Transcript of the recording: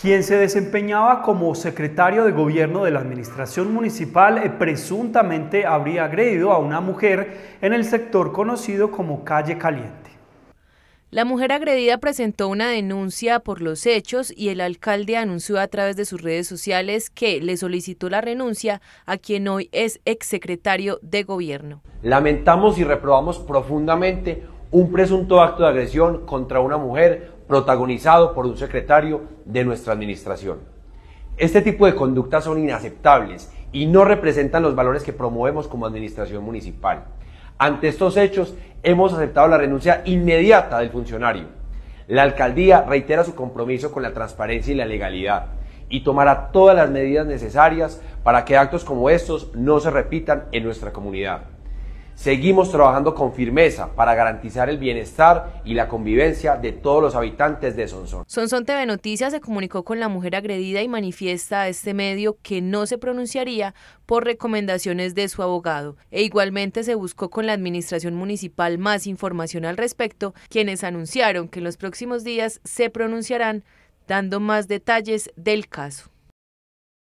quien se desempeñaba como secretario de gobierno de la administración municipal, eh, presuntamente habría agredido a una mujer en el sector conocido como Calle Caliente. La mujer agredida presentó una denuncia por los hechos y el alcalde anunció a través de sus redes sociales que le solicitó la renuncia a quien hoy es exsecretario de gobierno. Lamentamos y reprobamos profundamente un presunto acto de agresión contra una mujer protagonizado por un secretario de nuestra administración. Este tipo de conductas son inaceptables y no representan los valores que promovemos como administración municipal. Ante estos hechos, hemos aceptado la renuncia inmediata del funcionario. La alcaldía reitera su compromiso con la transparencia y la legalidad y tomará todas las medidas necesarias para que actos como estos no se repitan en nuestra comunidad. Seguimos trabajando con firmeza para garantizar el bienestar y la convivencia de todos los habitantes de Sonsón. Sonsón TV Noticias se comunicó con la mujer agredida y manifiesta a este medio que no se pronunciaría por recomendaciones de su abogado. E igualmente se buscó con la administración municipal más información al respecto, quienes anunciaron que en los próximos días se pronunciarán dando más detalles del caso.